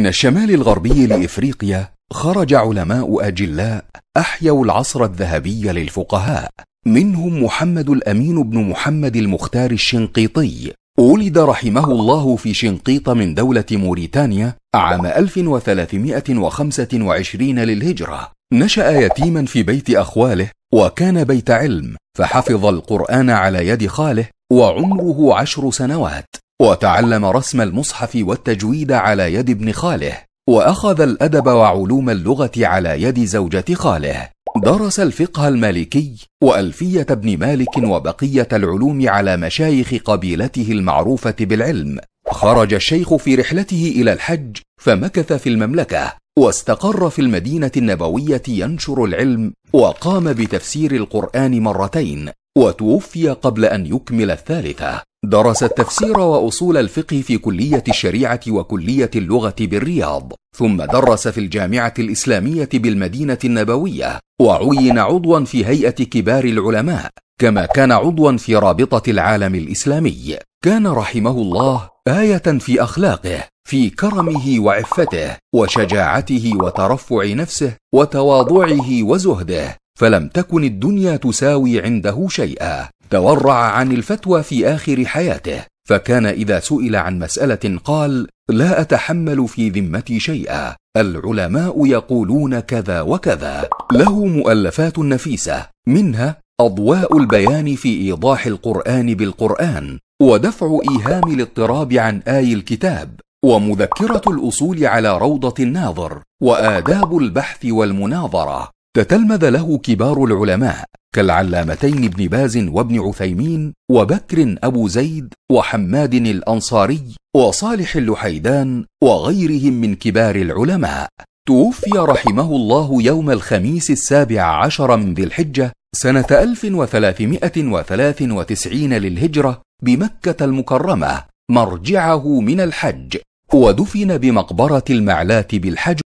من الشمال الغربي لافريقيا خرج علماء اجلاء احيوا العصر الذهبي للفقهاء منهم محمد الامين بن محمد المختار الشنقيطي ولد رحمه الله في شنقيط من دولة موريتانيا عام 1325 للهجرة نشأ يتيما في بيت أخواله وكان بيت علم فحفظ القرآن على يد خاله وعمره عشر سنوات وتعلم رسم المصحف والتجويد على يد ابن خاله واخذ الادب وعلوم اللغه على يد زوجه خاله درس الفقه المالكي والفيه ابن مالك وبقيه العلوم على مشايخ قبيلته المعروفه بالعلم خرج الشيخ في رحلته الى الحج فمكث في المملكه واستقر في المدينه النبويه ينشر العلم وقام بتفسير القران مرتين وتوفي قبل ان يكمل الثالثه درس التفسير واصول الفقه في كليه الشريعه وكليه اللغه بالرياض ثم درس في الجامعه الاسلاميه بالمدينه النبويه وعين عضوا في هيئه كبار العلماء كما كان عضوا في رابطه العالم الاسلامي كان رحمه الله ايه في اخلاقه في كرمه وعفته وشجاعته وترفع نفسه وتواضعه وزهده فلم تكن الدنيا تساوي عنده شيئا تورع عن الفتوى في اخر حياته فكان اذا سئل عن مساله قال لا اتحمل في ذمتي شيئا العلماء يقولون كذا وكذا له مؤلفات نفيسه منها اضواء البيان في ايضاح القران بالقران ودفع ايهام الاضطراب عن اي الكتاب ومذكره الاصول على روضه الناظر واداب البحث والمناظره تتلمذ له كبار العلماء كالعلامتين ابن باز وابن عثيمين وبكر ابو زيد وحماد الانصاري وصالح اللحيدان وغيرهم من كبار العلماء توفي رحمه الله يوم الخميس السابع عشر من ذي الحجه سنه 1393 للهجره بمكه المكرمه مرجعه من الحج ودفن بمقبره المعلاه بالحج